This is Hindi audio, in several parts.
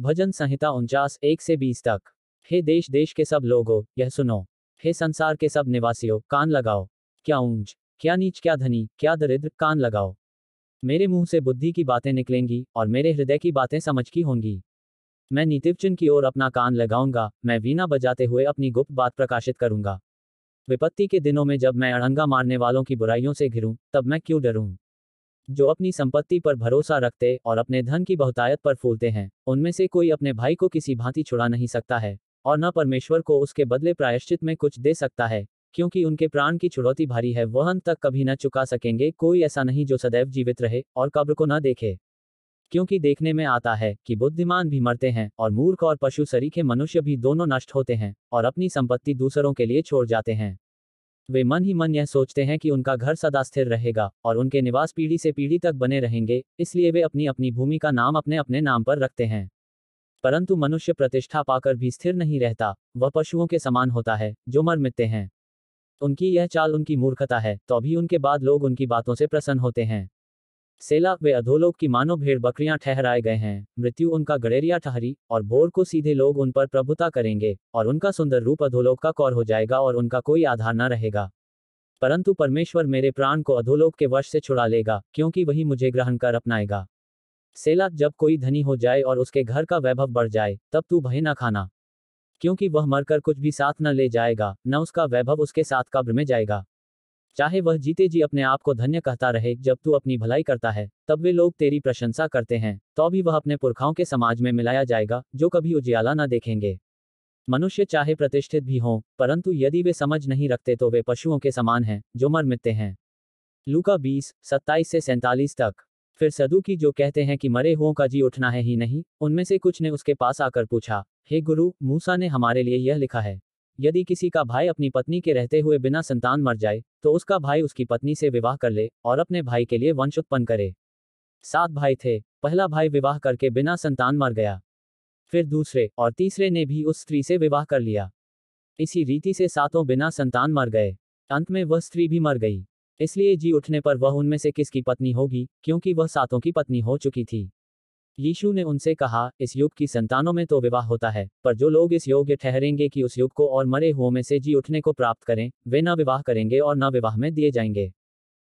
भजन संहिता उनचास एक से बीस तक हे देश देश के सब लोगों यह सुनो हे संसार के सब निवासियों कान लगाओ क्या ऊंच क्या नीच क्या धनी क्या दरिद्र कान लगाओ मेरे मुंह से बुद्धि की बातें निकलेंगी और मेरे हृदय की बातें समझ की होंगी मैं नीतिवचन की ओर अपना कान लगाऊंगा मैं वीणा बजाते हुए अपनी गुप्त बात प्रकाशित करूंगा विपत्ति के दिनों में जब मैं अड़ंगा मारने वालों की बुराइयों से घिरूं तब मैं क्यों डरूं जो अपनी संपत्ति पर भरोसा रखते और अपने धन की बहुतायत पर फूलते हैं उनमें से कोई अपने भाई को किसी भांति छुड़ा नहीं सकता है और न परमेश्वर को उसके बदले प्रायश्चित में कुछ दे सकता है क्योंकि उनके प्राण की चुनौती भारी है वह अंत तक कभी न चुका सकेंगे कोई ऐसा नहीं जो सदैव जीवित रहे और कब्र को न देखे क्योंकि देखने में आता है कि बुद्धिमान भी मरते हैं और मूर्ख और पशु सरीखे मनुष्य भी दोनों नष्ट होते हैं और अपनी संपत्ति दूसरों के लिए छोड़ जाते हैं वे मन ही मन यह सोचते हैं कि उनका घर सदा स्थिर रहेगा और उनके निवास पीढ़ी से पीढ़ी तक बने रहेंगे इसलिए वे अपनी अपनी भूमि का नाम अपने अपने नाम पर रखते हैं परंतु मनुष्य प्रतिष्ठा पाकर भी स्थिर नहीं रहता वह पशुओं के समान होता है जो मर मिटते हैं उनकी यह चाल उनकी मूर्खता है तो भी उनके बाद लोग उनकी बातों से प्रसन्न होते हैं सेला वे अधोलोक की मानव भेड़ बकरियां ठहराए गए हैं मृत्यु उनका गड़ेरिया ठहरी और भोर को सीधे लोग उन पर प्रभुता करेंगे और उनका सुंदर रूप अधोलोक का कौर हो जाएगा और उनका कोई आधार न रहेगा परंतु परमेश्वर मेरे प्राण को अधोलोक के वश से छुड़ा लेगा क्योंकि वही मुझे ग्रहण कर अपनाएगा सेला जब कोई धनी हो जाए और उसके घर का वैभव बढ़ जाए तब तू भय न खाना क्योंकि वह मरकर कुछ भी साथ न ले जाएगा न उसका वैभव उसके साथ कब्र में जाएगा चाहे वह जीते जी अपने आप को धन्य कहता रहे जब तू अपनी भलाई करता है तब वे लोग तेरी प्रशंसा करते हैं तो भी वह अपने पुरखाओं के समाज में मिलाया जाएगा जो कभी उजियाला न देखेंगे मनुष्य चाहे प्रतिष्ठित भी हों परंतु यदि वे समझ नहीं रखते तो वे पशुओं के समान हैं जो मर मिटते हैं लूका बीस सत्ताईस से सैंतालीस तक फिर सदु की जो कहते हैं कि मरे हुओं का जी उठना है ही नहीं उनमें से कुछ ने उसके पास आकर पूछा हे गुरु मूसा ने हमारे लिए यह लिखा है यदि किसी का भाई अपनी पत्नी के रहते हुए बिना संतान मर जाए तो उसका भाई उसकी पत्नी से विवाह कर ले और अपने भाई के लिए वंश उत्पन्न करे सात भाई थे पहला भाई विवाह करके बिना संतान मर गया फिर दूसरे और तीसरे ने भी उस स्त्री से विवाह कर लिया इसी रीति से सातों बिना संतान मर गए अंत में वह स्त्री भी मर गई इसलिए जी उठने पर वह उनमें से किसकी पत्नी होगी क्योंकि वह सातों की पत्नी हो चुकी थी यीशु ने उनसे कहा इस युग की संतानों में तो विवाह होता है पर जो लोग इस योग्य ठहरेंगे कि उस युग को और मरे हुओं में से जी उठने को प्राप्त करें वे न विवाह करेंगे और न विवाह में दिए जाएंगे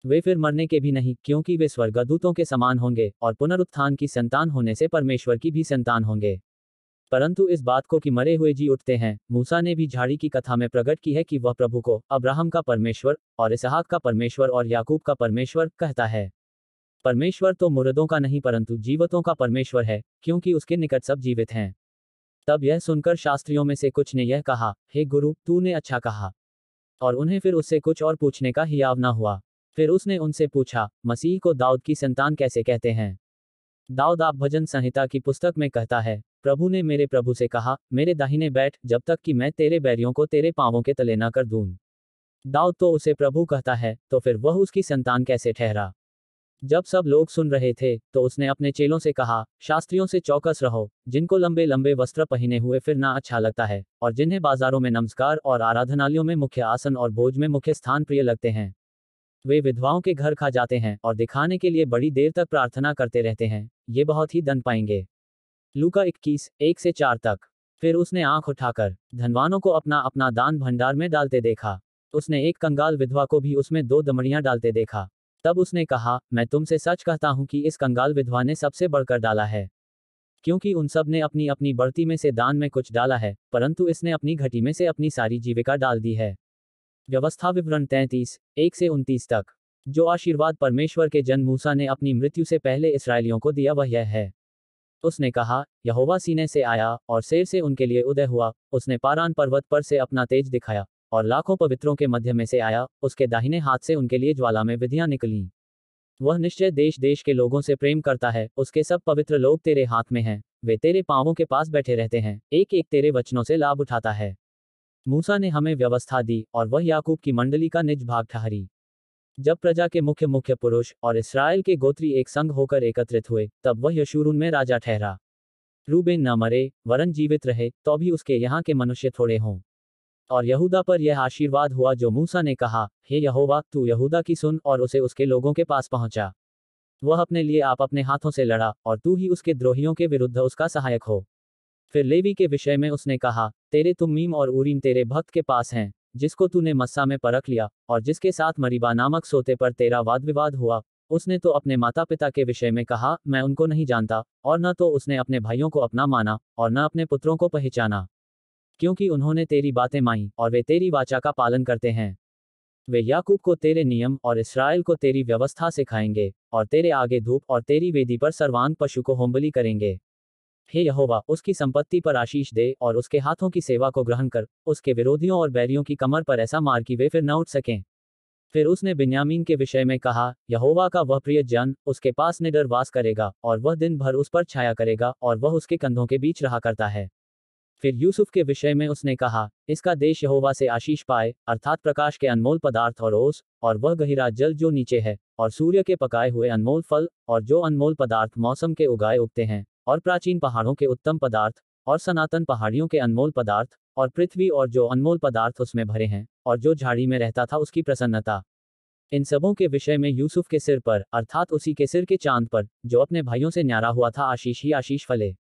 वे फिर मरने के भी नहीं क्योंकि वे स्वर्गदूतों के समान होंगे और पुनरुत्थान की संतान होने से परमेश्वर की भी संतान होंगे परंतु इस बात को कि मरे हुए जी उठते हैं मूसा ने भी झाड़ी की कथा में प्रकट की है कि वह प्रभु को अब्राहम का परमेश्वर और इसहाक का परमेश्वर और याकूब का परमेश्वर कहता है परमेश्वर तो मुर्दों का नहीं परंतु जीवतों का परमेश्वर है क्योंकि उसके निकट सब जीवित हैं तब यह सुनकर शास्त्रियों में से कुछ ने यह कहा हे गुरु तूने अच्छा कहा और उन्हें फिर उससे कुछ और पूछने का ही आवना हुआ फिर उसने उनसे पूछा मसीह को दाऊद की संतान कैसे कहते हैं दाऊद आप भजन संहिता की पुस्तक में कहता है प्रभु ने मेरे प्रभु से कहा मेरे दाहिने बैठ जब तक कि मैं तेरे बैरियों को तेरे पांवों के तले न कर दूं दाऊद तो उसे प्रभु कहता है तो फिर वह उसकी संतान कैसे ठहरा जब सब लोग सुन रहे थे तो उसने अपने चेलों से कहा शास्त्रियों से चौकस रहो जिनको लंबे लंबे वस्त्र पहने हुए ना अच्छा लगता है और जिन्हें बाजारों में नमस्कार और आराधनालयों में मुख्य आसन और भोज में मुख्य स्थान प्रिय लगते हैं वे विधवाओं के घर खा जाते हैं और दिखाने के लिए बड़ी देर तक प्रार्थना करते रहते हैं ये बहुत ही दन पाएंगे लूका इक्कीस एक से चार तक फिर उसने आंख उठाकर धनवानों को अपना अपना दान भंडार में डालते देखा उसने एक कंगाल विधवा को भी उसमें दो दमड़ियां डालते देखा तब उसने कहा मैं तुमसे सच कहता हूं कि इस कंगाल विधवा ने सबसे बढ़कर डाला है क्योंकि उन सब ने अपनी अपनी बढ़ती में से दान में कुछ डाला है परंतु इसने अपनी घटी में से अपनी सारी जीविका डाल दी है व्यवस्था विवरण तैंतीस एक से उनतीस तक जो आशीर्वाद परमेश्वर के जन मूसा ने अपनी मृत्यु से पहले इसराइलियों को दिया वह यह है उसने कहा यहोवा सीने से आया और शेर से उनके लिए उदय हुआ उसने पारान पर्वत पर से अपना तेज दिखाया और लाखों पवित्रों के मध्य में से आया उसके दाहिने हाथ से उनके लिए ज्वाला में विधियां निकली वह निश्चय देश देश के लोगों से प्रेम करता है उसके सब पवित्र लोग तेरे हाथ में हैं वे तेरे पांवों के पास बैठे रहते हैं एक एक तेरे वचनों से लाभ उठाता है मूसा ने हमें व्यवस्था दी और वह याकूब की मंडली का निज भाग ठहरी जब प्रजा के मुख्य मुख्य पुरुष और इसराइल के गोत्री एक संघ होकर एकत्रित हुए तब वह यशूरून में राजा ठहरा रूबेन न मरे वरन जीवित रहे तो भी उसके यहाँ के मनुष्य थोड़े हों और यहूदा पर यह आशीर्वाद हुआ जो मूसा ने कहा हे यहोवा तू यहूदा की सुन और उसे उसके लोगों के पास पहुंचा वह अपने लिए आप अपने हाथों से लड़ा और तू ही उसके द्रोहियों के विरुद्ध उसका सहायक हो फिर लेवी के विषय में उसने कहा तेरे तुम्मीम और उरीम तेरे भक्त के पास हैं जिसको तूने मस्सा में परख लिया और जिसके साथ मरीबा नामक सोते पर तेरा वाद विवाद हुआ उसने तो अपने माता पिता के विषय में कहा मैं उनको नहीं जानता और न तो उसने अपने भाइयों को अपना माना और न अपने पुत्रों को पहचाना क्योंकि उन्होंने तेरी बातें माई और वे तेरी वाचा का पालन करते हैं वे याकूब को तेरे नियम और इसराइल को तेरी व्यवस्था सिखाएंगे और तेरे आगे धूप और तेरी वेदी पर सर्वांग पशु को होम्बली करेंगे हे यहोवा उसकी संपत्ति पर आशीष दे और उसके हाथों की सेवा को ग्रहण कर उसके विरोधियों और बैरियों की कमर पर ऐसा मार कि वे फिर न उठ सकें फिर उसने बिन्यामीन के विषय में कहा यहोवा का वह प्रिय जन उसके पास निडर वास करेगा और वह दिन भर उस पर छाया करेगा और वह उसके कंधों के बीच रहा करता है फिर यूसुफ के विषय में उसने कहा इसका देश यहोवा से आशीष पाए अर्थात प्रकाश के अनमोल पदार्थ और ओस और वह गहिरा जल जो नीचे है और सूर्य के पकाए हुए अनमोल फल और जो अनमोल पदार्थ मौसम के उगाए उगते हैं और प्राचीन पहाड़ों के उत्तम पदार्थ और सनातन पहाड़ियों के अनमोल पदार्थ और पृथ्वी और जो अनमोल पदार्थ उसमें भरे हैं और जो झाड़ी में रहता था उसकी प्रसन्नता इन सबों के विषय में यूसुफ के सिर पर अर्थात उसी के सिर के चांद पर जो अपने भाइयों से न्यारा हुआ था आशीष ही आशीष फले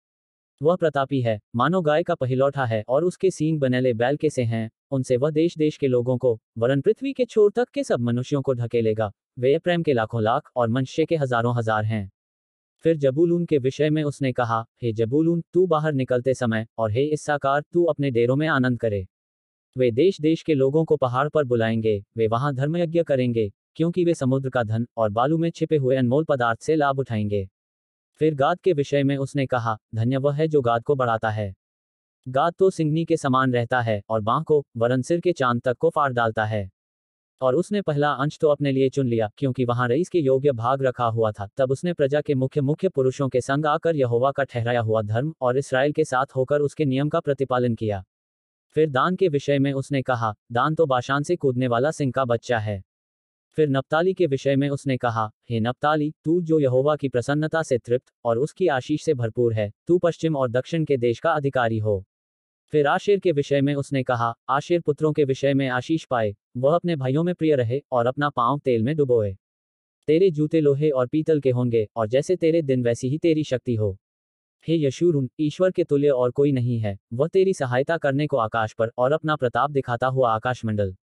वह प्रतापी है मानो गाय का पहलौठा है और उसके सींग बनेले बैल के से हैं उनसे वह देश देश के लोगों को वरन पृथ्वी के छोर तक के सब मनुष्यों को ढकेलेगा वे प्रेम के लाखों लाख और मनुष्य के हजारों हजार हैं फिर जबूलून के विषय में उसने कहा हे जबूलून तू बाहर निकलते समय और हे इस्साकार तू अपने डेरों में आनंद करे वे देश देश के लोगों को पहाड़ पर बुलाएंगे वे वहां धर्मयज्ञ करेंगे क्योंकि वे समुद्र का धन और बालू में छिपे हुए अनमोल पदार्थ से लाभ उठाएंगे फिर गाद के विषय में उसने कहा धन्य वह है जो गाद को बढ़ाता है गाद तो सिंगनी के समान रहता है और बाह को वरन सिर के चांद तक को फाड़ डालता है और उसने पहला अंश तो अपने लिए चुन लिया क्योंकि वहां रईस के योग्य भाग रखा हुआ था तब उसने प्रजा के मुख्य मुख्य पुरुषों के संग आकर यहोवा का ठहराया हुआ धर्म और इसराइल के साथ होकर उसके नियम का प्रतिपालन किया फिर दान के विषय में उसने कहा दान तो बाशान से कूदने वाला सिंह का बच्चा है फिर नप्ताली के विषय में उसने कहा हे नप्ताली तू जो यहोवा की प्रसन्नता से तृप्त और उसकी आशीष से भरपूर है तू पश्चिम और दक्षिण के देश का अधिकारी हो फिर आशेर के विषय में उसने कहा आशेर पुत्रों के विषय में आशीष पाए वह अपने भाइयों में प्रिय रहे और अपना पांव तेल में डुबोए तेरे जूते लोहे और पीतल के होंगे और जैसे तेरे दिन वैसी ही तेरी शक्ति हो हे यशूर ईश्वर के तुल्य और कोई नहीं है वह तेरी सहायता करने को आकाश पर और अपना प्रताप दिखाता हुआ आकाशमंडल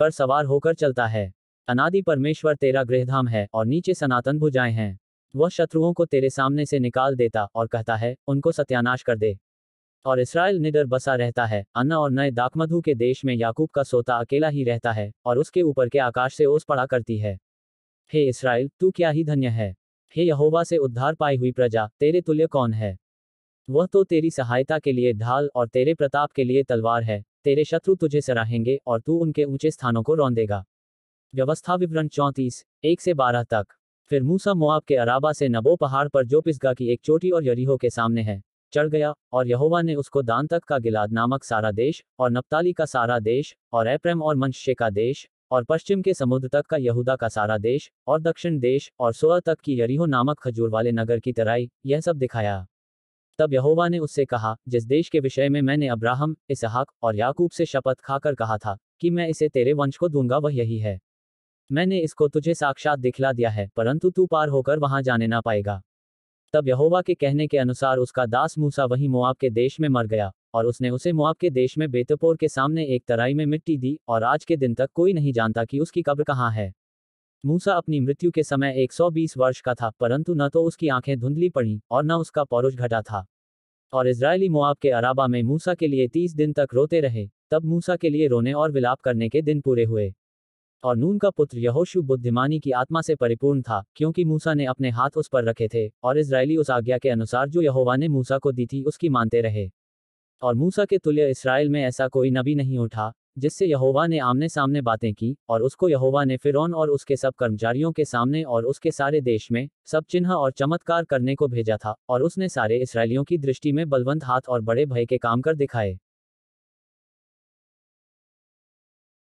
पर सवार होकर चलता है अनादि परमेश्वर तेरा गृहधाम है और नीचे सनातन भुजाएं हैं वह शत्रुओं को तेरे सामने से निकाल देता और कहता है उनको सत्यानाश कर दे और इसराइल निडर बसा रहता है अन्ना और नए दाकमधु के देश में याकूब का सोता अकेला ही रहता है और उसके ऊपर के आकाश से ओस पड़ा करती है हे इसराइल तू क्या ही धन्य है हे यहोवा से उद्धार पाई हुई प्रजा तेरे तुल्य कौन है वह तो तेरी सहायता के लिए ढाल और तेरे प्रताप के लिए तलवार है तेरे शत्रु तुझे सराहेंगे और तू उनके ऊंचे स्थानों को रौंदेगा व्यवस्था विवरण चौंतीस एक से बारह तक फिर मूसा मुआब के अराबा से नबो पहाड़ पर जो पिसगा की एक चोटी और यरीहो के सामने है चढ़ गया और यहोवा ने उसको दान तक का गिलाद नामक सारा देश और नपताली का सारा देश और एप्रेम और मनशे का देश और पश्चिम के समुद्र तक का यहूदा का सारा देश और दक्षिण देश और सोअर तक की यरीहो नामक खजूर वाले नगर की तराई यह सब दिखाया तब यहोवा ने उससे कहा जिस देश के विषय में मैंने अब्राहम इसहाक और याकूब से शपथ खाकर कहा था कि मैं इसे तेरे वंश को दूंगा वह यही है मैंने इसको तुझे साक्षात दिखला दिया है परंतु तू पार होकर वहां जाने ना पाएगा तब यहोवा के कहने के अनुसार उसका दास मूसा वहीं मुआब के देश में मर गया और उसने उसे मुआब के देश में बेतपोर के सामने एक तराई में मिट्टी दी और आज के दिन तक कोई नहीं जानता कि उसकी कब्र कहाँ है मूसा अपनी मृत्यु के समय 120 वर्ष का था परंतु न तो उसकी आंखें धुंधली पड़ी और न उसका पौरुष घटा था और इसराइली मुआब के अराबा में मूसा के लिए तीस दिन तक रोते रहे तब मूसा के लिए रोने और विलाप करने के दिन पूरे हुए और नून का पुत्र यहोशु बुद्धिमानी की आत्मा से परिपूर्ण था क्योंकि मूसा ने अपने हाथ उस पर रखे थे और इसराइली उस आज्ञा के अनुसार जो यहोवा ने मूसा को दी थी उसकी मानते रहे और मूसा के तुल्य इसराइल में ऐसा कोई नबी नहीं उठा जिससे यहोवा ने आमने सामने बातें की और उसको यहोवा ने फिरौन और उसके सब कर्मचारियों के सामने और उसके सारे देश में सब चिन्ह और चमत्कार करने को भेजा था और उसने सारे इसराइलियों की दृष्टि में बलवंत हाथ और बड़े भय के काम कर दिखाए